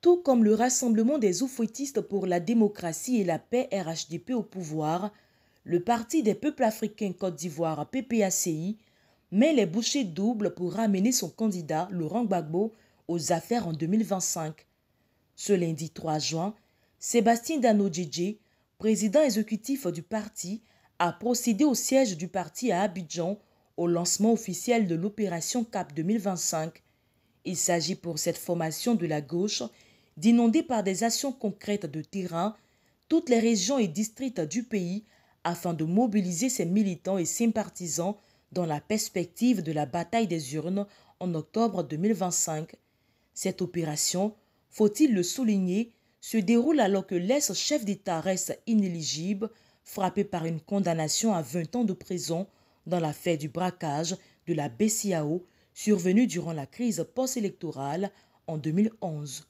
tout comme le Rassemblement des oufouettistes pour la démocratie et la paix RHDP au pouvoir, le Parti des peuples africains Côte d'Ivoire PPACI met les bouchées doubles pour ramener son candidat Laurent Gbagbo aux affaires en 2025. Ce lundi 3 juin, Sébastien Dano président exécutif du parti, a procédé au siège du parti à Abidjan au lancement officiel de l'opération CAP 2025. Il s'agit pour cette formation de la gauche d'inonder par des actions concrètes de terrain toutes les régions et districts du pays afin de mobiliser ses militants et sympathisants dans la perspective de la bataille des urnes en octobre 2025. Cette opération, faut-il le souligner, se déroule alors que l'ex-chef d'État reste inéligible, frappé par une condamnation à 20 ans de prison dans l'affaire du braquage de la BCAO survenue durant la crise post-électorale en 2011.